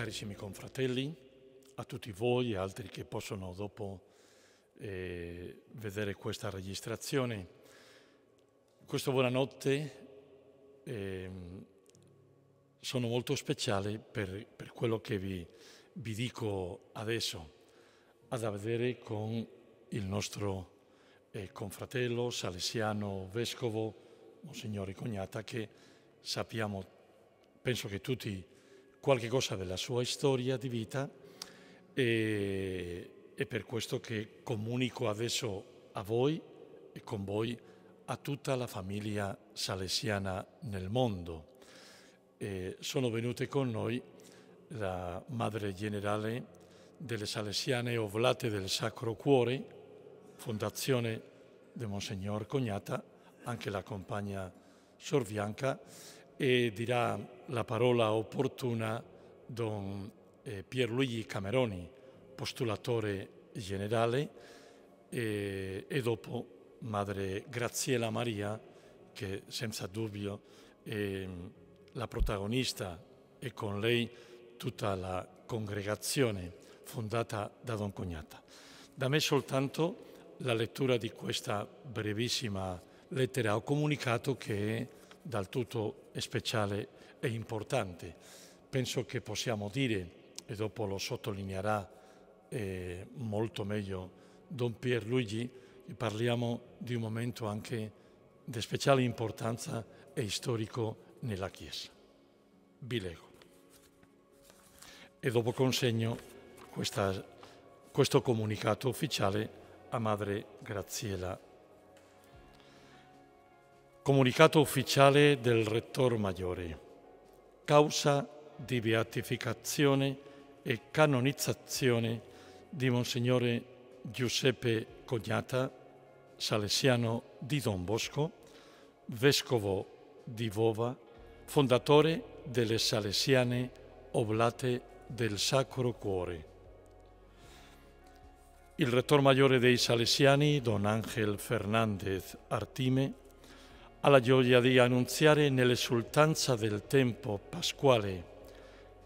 carissimi confratelli, a tutti voi e altri che possono dopo eh, vedere questa registrazione, questo buonanotte eh, sono molto speciale per, per quello che vi, vi dico adesso, ad da vedere con il nostro eh, confratello salesiano vescovo, Monsignore Cognata, che sappiamo, penso che tutti qualche cosa della sua storia di vita e è per questo che comunico adesso a voi e con voi a tutta la famiglia salesiana nel mondo. E sono venute con noi la madre generale delle Salesiane Oblate del Sacro Cuore, fondazione di Monsignor Cognata, anche la compagna Sor Bianca e dirà la parola opportuna don eh, Pierluigi Cameroni, postulatore generale, e, eh, e dopo Madre Graziella Maria, che senza dubbio è mm, la protagonista e con lei tutta la congregazione fondata da Don Cognata. Da me soltanto la lettura di questa brevissima lettera ho comunicato che è dal tutto speciale e importante. Penso che possiamo dire, e dopo lo sottolineerà eh, molto meglio Don Pierluigi, che parliamo di un momento anche di speciale importanza e storico nella Chiesa. Vi leggo. E dopo consegno questa, questo comunicato ufficiale a Madre Graziella Comunicato ufficiale del Rettor Maggiore. Causa di beatificazione e canonizzazione di Monsignore Giuseppe Cognata, salesiano di Don Bosco, vescovo di Vova, fondatore delle salesiane oblate del Sacro Cuore. Il rettor maggiore dei salesiani, Don Ángel Fernández Artime, alla gioia di annunziare nell'esultanza del tempo pasquale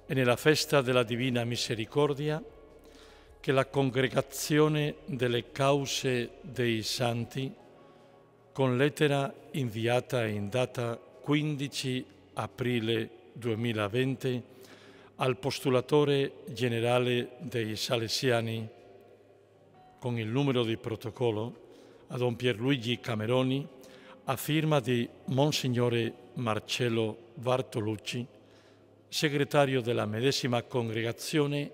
e nella festa della Divina Misericordia che la congregazione delle cause dei santi, con lettera inviata in data 15 aprile 2020 al postulatore generale dei Salesiani, con il numero di protocollo a don Pierluigi Cameroni a firma di Monsignore Marcello Bartolucci, segretario della medesima congregazione,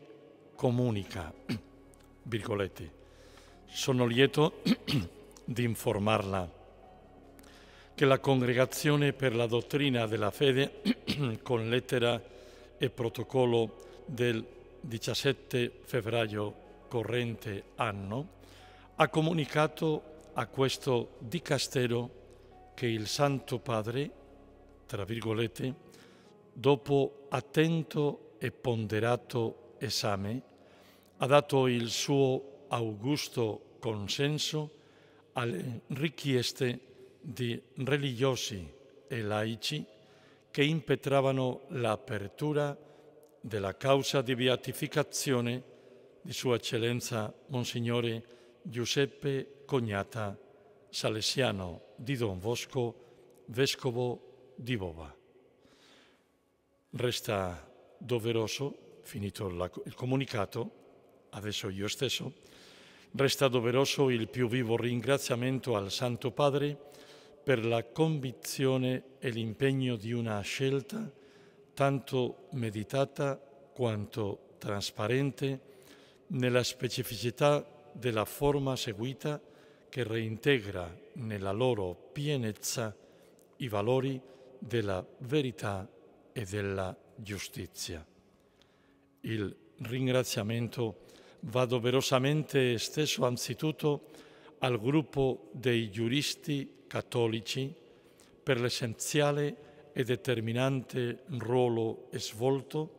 comunica, virgolette, sono lieto di informarla che la Congregazione per la Dottrina della Fede, con lettera e protocollo del 17 febbraio corrente anno, ha comunicato a questo dicastero che il Santo Padre, tra virgolette, dopo attento e ponderato esame, ha dato il suo augusto consenso alle richieste di religiosi e laici che impetravano l'apertura della causa di beatificazione di Sua Eccellenza Monsignore Giuseppe Cognata Salesiano di Don Bosco, vescovo di Bova. Resta doveroso, finito il comunicato, adesso io stesso, resta doveroso il più vivo ringraziamento al Santo Padre per la convinzione e l'impegno di una scelta tanto meditata quanto trasparente nella specificità della forma seguita che reintegra nella loro pienezza i valori della verità e della giustizia. Il ringraziamento va doverosamente esteso anzitutto al gruppo dei giuristi cattolici per l'essenziale e determinante ruolo svolto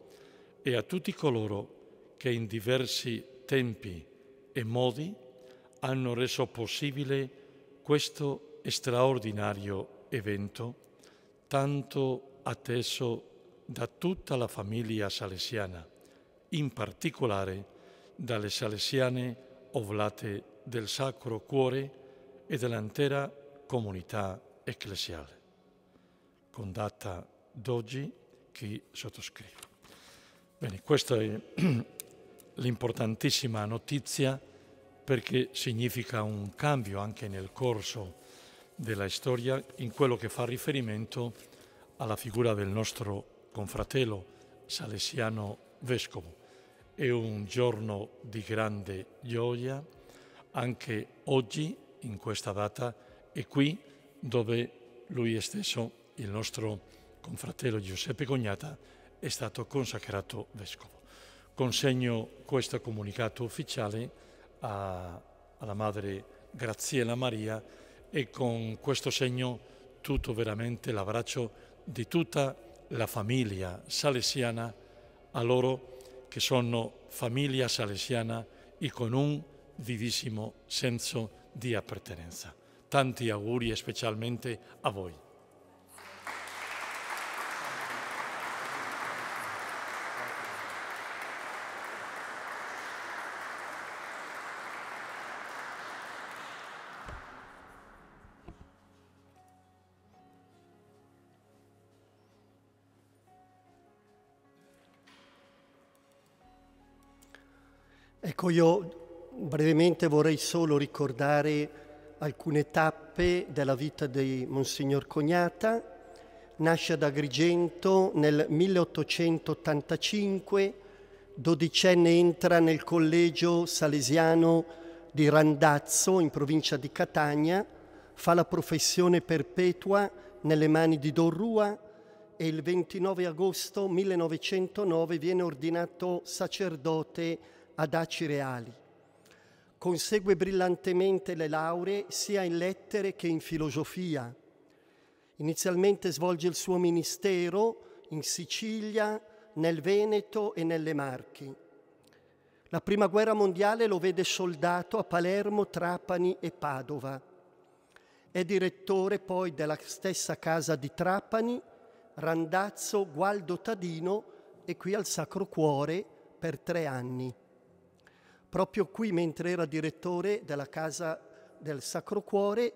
e a tutti coloro che in diversi tempi e modi hanno reso possibile questo straordinario evento, tanto atteso da tutta la famiglia salesiana, in particolare dalle salesiane oblate del Sacro Cuore e dell'intera comunità ecclesiale, con data d'oggi chi sottoscrive. Bene, questa è l'importantissima notizia perché significa un cambio anche nel corso della storia in quello che fa riferimento alla figura del nostro confratello salesiano vescovo. È un giorno di grande gioia, anche oggi, in questa data, e qui dove lui stesso, il nostro confratello Giuseppe Cognata, è stato consacrato vescovo. Consegno questo comunicato ufficiale a, alla madre Graziella Maria e con questo segno tutto veramente l'abbraccio di tutta la famiglia salesiana a loro che sono famiglia salesiana e con un vivissimo senso di appartenenza. Tanti auguri specialmente a voi. Ecco, io brevemente vorrei solo ricordare alcune tappe della vita di Monsignor Cognata. Nasce ad Agrigento nel 1885, dodicenne entra nel collegio salesiano di Randazzo in provincia di Catania, fa la professione perpetua nelle mani di Don Rua e il 29 agosto 1909 viene ordinato sacerdote aci reali. Consegue brillantemente le lauree sia in lettere che in filosofia. Inizialmente svolge il suo ministero in Sicilia, nel Veneto e nelle Marche. La Prima Guerra Mondiale lo vede soldato a Palermo, Trapani e Padova. È direttore poi della stessa casa di Trapani, Randazzo, Gualdo Tadino e qui al Sacro Cuore per tre anni proprio qui mentre era direttore della Casa del Sacro Cuore,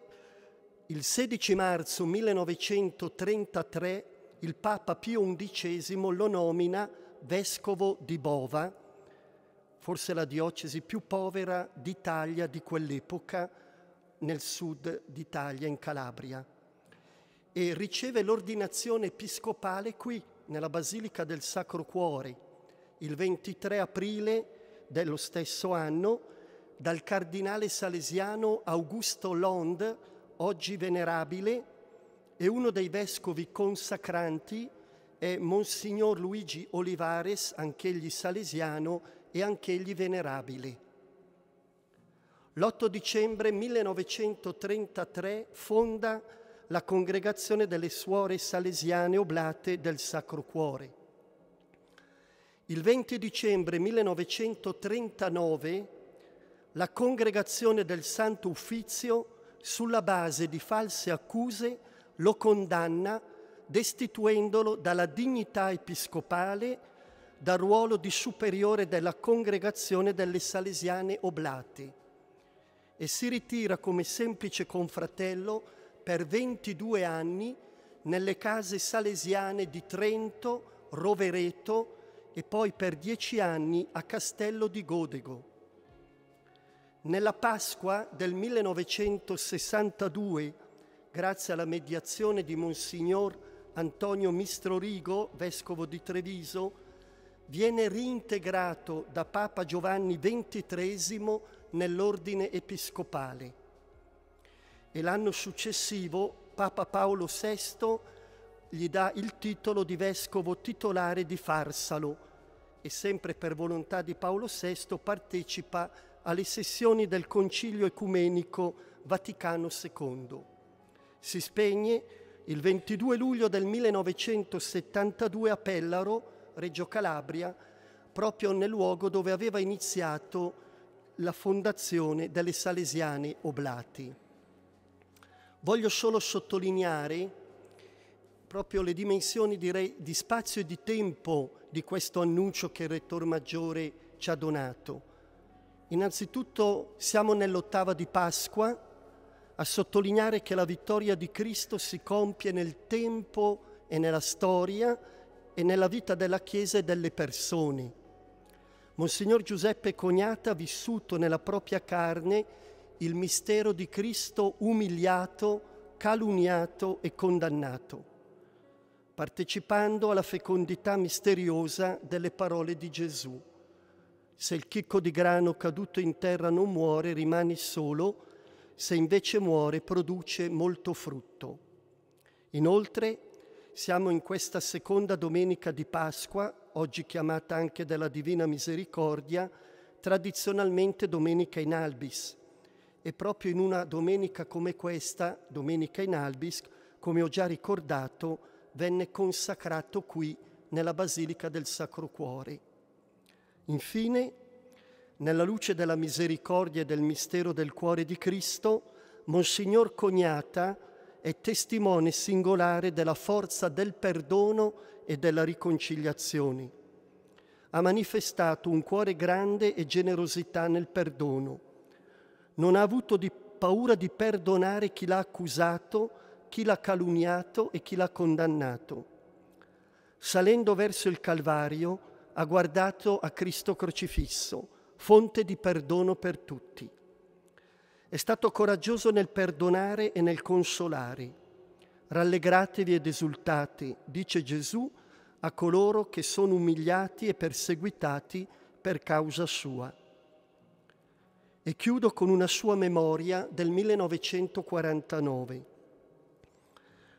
il 16 marzo 1933 il Papa Pio XI lo nomina vescovo di Bova, forse la diocesi più povera d'Italia di quell'epoca, nel sud d'Italia, in Calabria, e riceve l'ordinazione episcopale qui, nella Basilica del Sacro Cuore, il 23 aprile dello stesso anno dal cardinale salesiano Augusto Lond, oggi venerabile, e uno dei vescovi consacranti è Monsignor Luigi Olivares, anch'egli salesiano e anch'egli venerabile. L'8 dicembre 1933 fonda la Congregazione delle Suore Salesiane Oblate del Sacro Cuore. Il 20 dicembre 1939 la congregazione del Santo Uffizio, sulla base di false accuse, lo condanna destituendolo dalla dignità episcopale, dal ruolo di superiore della congregazione delle Salesiane Oblate e si ritira come semplice confratello per 22 anni nelle case salesiane di Trento, Rovereto, e poi per dieci anni a Castello di Godego. Nella Pasqua del 1962, grazie alla mediazione di Monsignor Antonio Mistrorigo, vescovo di Treviso, viene reintegrato da Papa Giovanni XXIII nell'ordine episcopale. E l'anno successivo Papa Paolo VI gli dà il titolo di vescovo titolare di Farsalo, e sempre per volontà di Paolo VI partecipa alle sessioni del Concilio Ecumenico Vaticano II. Si spegne il 22 luglio del 1972 a Pellaro, Reggio Calabria, proprio nel luogo dove aveva iniziato la fondazione delle Salesiane Oblati. Voglio solo sottolineare proprio le dimensioni direi, di spazio e di tempo di questo annuncio che il Rettor Maggiore ci ha donato. Innanzitutto siamo nell'ottava di Pasqua a sottolineare che la vittoria di Cristo si compie nel tempo e nella storia e nella vita della Chiesa e delle persone. Monsignor Giuseppe Cognata ha vissuto nella propria carne il mistero di Cristo umiliato, calunniato e condannato partecipando alla fecondità misteriosa delle parole di Gesù. Se il chicco di grano caduto in terra non muore, rimani solo, se invece muore, produce molto frutto. Inoltre, siamo in questa seconda domenica di Pasqua, oggi chiamata anche della Divina Misericordia, tradizionalmente domenica in albis. E proprio in una domenica come questa, domenica in albis, come ho già ricordato, venne consacrato qui nella Basilica del Sacro Cuore. Infine, nella luce della misericordia e del mistero del cuore di Cristo, Monsignor Cognata è testimone singolare della forza del perdono e della riconciliazione. Ha manifestato un cuore grande e generosità nel perdono. Non ha avuto di paura di perdonare chi l'ha accusato, chi l'ha calunniato e chi l'ha condannato. Salendo verso il Calvario, ha guardato a Cristo crocifisso, fonte di perdono per tutti. È stato coraggioso nel perdonare e nel consolare. Rallegratevi ed esultate, dice Gesù, a coloro che sono umiliati e perseguitati per causa sua. E chiudo con una sua memoria del 1949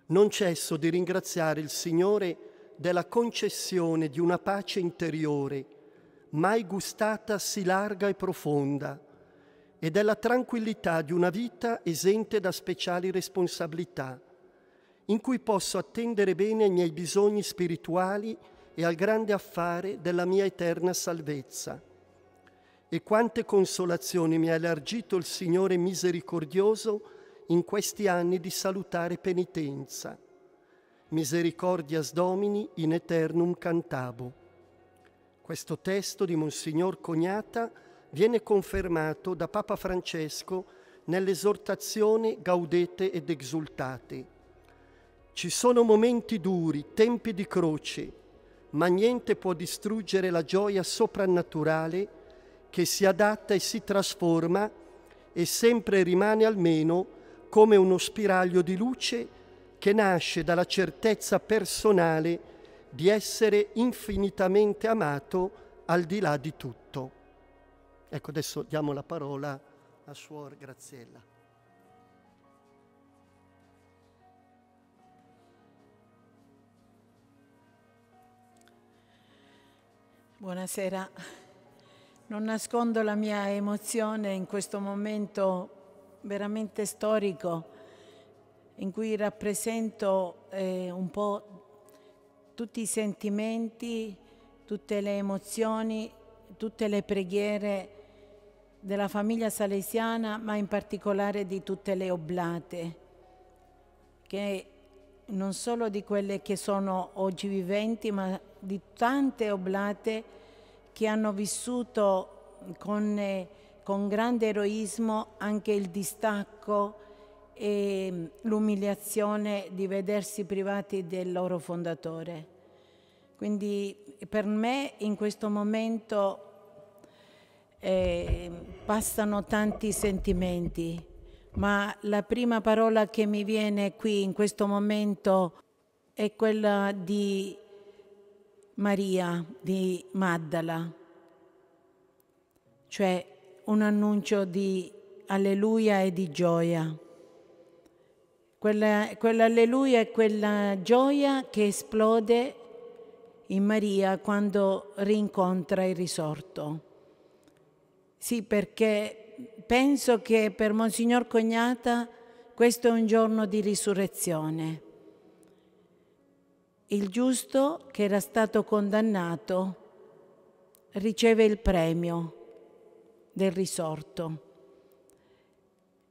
non cesso di ringraziare il Signore della concessione di una pace interiore, mai gustata sì larga e profonda, e della tranquillità di una vita esente da speciali responsabilità, in cui posso attendere bene ai miei bisogni spirituali e al grande affare della mia eterna salvezza. E quante consolazioni mi ha elargito il Signore misericordioso, in questi anni di salutare penitenza. Misericordias Domini in eternum cantabo. Questo testo di Monsignor Cognata viene confermato da Papa Francesco nell'esortazione Gaudete ed Exultate. Ci sono momenti duri, tempi di croce, ma niente può distruggere la gioia soprannaturale che si adatta e si trasforma e sempre rimane almeno come uno spiraglio di luce che nasce dalla certezza personale di essere infinitamente amato al di là di tutto. Ecco, adesso diamo la parola a Suor Graziella. Buonasera. Non nascondo la mia emozione in questo momento veramente storico in cui rappresento eh, un po' tutti i sentimenti, tutte le emozioni, tutte le preghiere della famiglia salesiana, ma in particolare di tutte le oblate, che non solo di quelle che sono oggi viventi, ma di tante oblate che hanno vissuto con... Eh, con grande eroismo anche il distacco e mm, l'umiliazione di vedersi privati del loro fondatore. Quindi per me in questo momento eh, passano tanti sentimenti, ma la prima parola che mi viene qui in questo momento è quella di Maria, di Maddala, cioè un annuncio di alleluia e di gioia. Quella, quell'alleluia è quella gioia che esplode in Maria quando rincontra il risorto. Sì, perché penso che per Monsignor Cognata questo è un giorno di risurrezione. Il giusto che era stato condannato riceve il premio del risorto.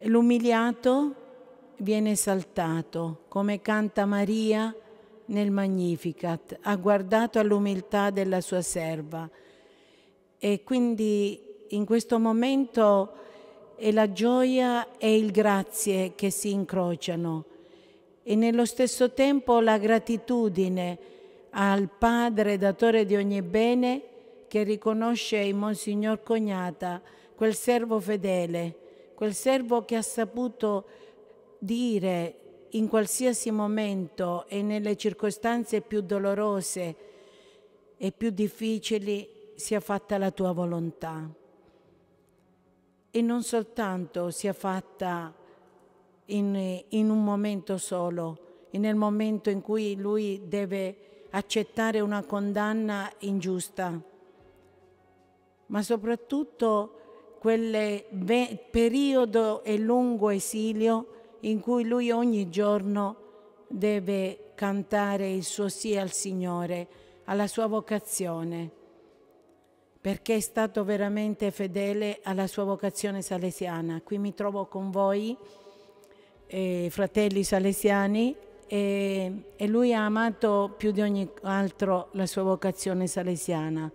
L'umiliato viene esaltato, come canta Maria nel Magnificat, ha guardato all'umiltà della sua serva. E quindi in questo momento è la gioia e il grazie che si incrociano e nello stesso tempo la gratitudine al Padre datore di ogni bene che riconosce in Monsignor Cognata quel servo fedele, quel servo che ha saputo dire in qualsiasi momento e nelle circostanze più dolorose e più difficili sia fatta la tua volontà. E non soltanto sia fatta in, in un momento solo, nel momento in cui lui deve accettare una condanna ingiusta ma soprattutto quel periodo e lungo esilio in cui lui ogni giorno deve cantare il suo sì al Signore, alla sua vocazione, perché è stato veramente fedele alla sua vocazione salesiana. Qui mi trovo con voi, eh, fratelli salesiani, e, e lui ha amato più di ogni altro la sua vocazione salesiana.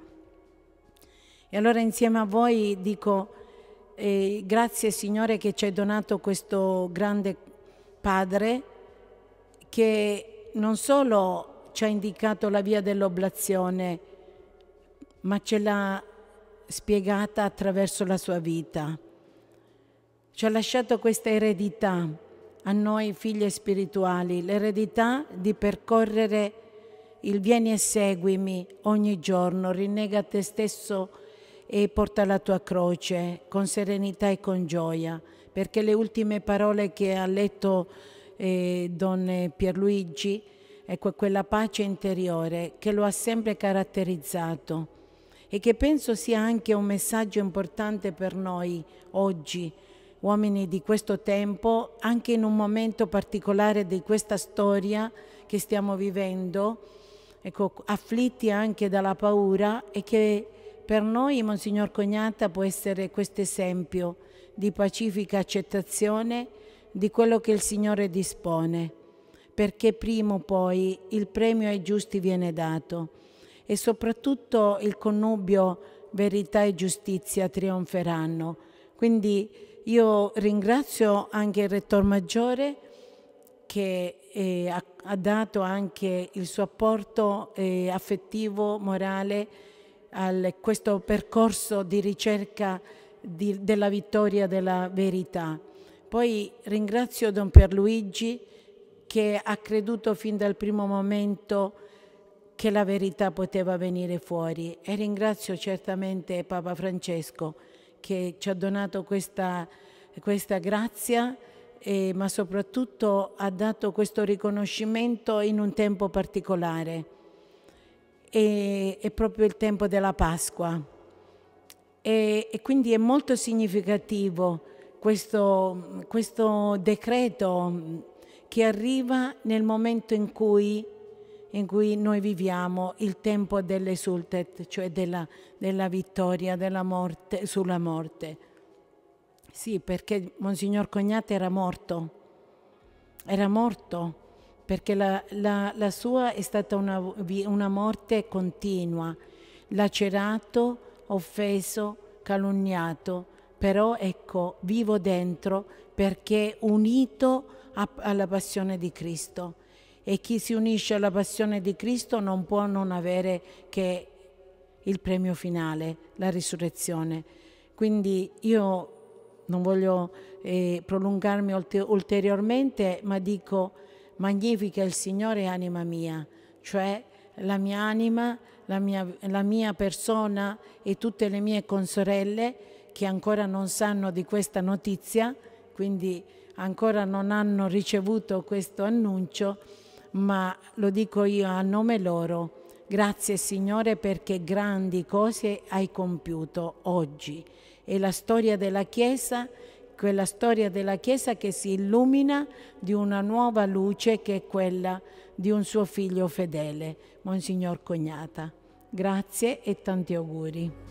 E allora insieme a voi dico eh, grazie Signore che ci hai donato questo grande Padre che non solo ci ha indicato la via dell'oblazione, ma ce l'ha spiegata attraverso la sua vita. Ci ha lasciato questa eredità a noi figlie spirituali, l'eredità di percorrere il vieni e seguimi ogni giorno, rinnega te stesso e porta la tua croce con serenità e con gioia, perché le ultime parole che ha letto eh, Don Pierluigi, ecco quella pace interiore che lo ha sempre caratterizzato e che penso sia anche un messaggio importante per noi oggi, uomini di questo tempo, anche in un momento particolare di questa storia che stiamo vivendo, ecco, afflitti anche dalla paura e che per noi Monsignor Cognata può essere questo esempio di pacifica accettazione di quello che il Signore dispone, perché prima o poi il premio ai giusti viene dato e soprattutto il connubio verità e giustizia trionferanno. Quindi io ringrazio anche il Rettor Maggiore che eh, ha, dato anche il suo apporto eh, affettivo, morale, a questo percorso di ricerca di, della vittoria della verità. Poi ringrazio Don Pierluigi che ha creduto fin dal primo momento che la verità poteva venire fuori e ringrazio certamente Papa Francesco che ci ha donato questa, questa grazia eh, ma soprattutto ha dato questo riconoscimento in un tempo particolare è, è proprio il tempo della Pasqua e, e quindi è molto significativo questo, questo, decreto mm, che arriva nel momento in cui, in cui noi viviamo il tempo dell'esultet, cioè della, della vittoria della morte, sulla morte. Sì, perché Monsignor Cognate era morto, era morto perché la, la, la sua è stata una, una morte continua, lacerato, offeso, calunniato, però ecco, vivo dentro perché unito a, alla passione di Cristo. E chi si unisce alla passione di Cristo non può non avere che il premio finale, la risurrezione. Quindi io non voglio eh, prolungarmi ulteriormente, ma dico magnifica il Signore anima mia, cioè la mia anima, la mia, la mia persona e tutte le mie consorelle che ancora non sanno di questa notizia, quindi ancora non hanno ricevuto questo annuncio, ma lo dico io a nome loro. Grazie Signore perché grandi cose hai compiuto oggi e la storia della Chiesa quella ecco, storia della Chiesa che si illumina di una nuova luce che è quella di un suo figlio fedele, Monsignor Cognata. Grazie e tanti auguri.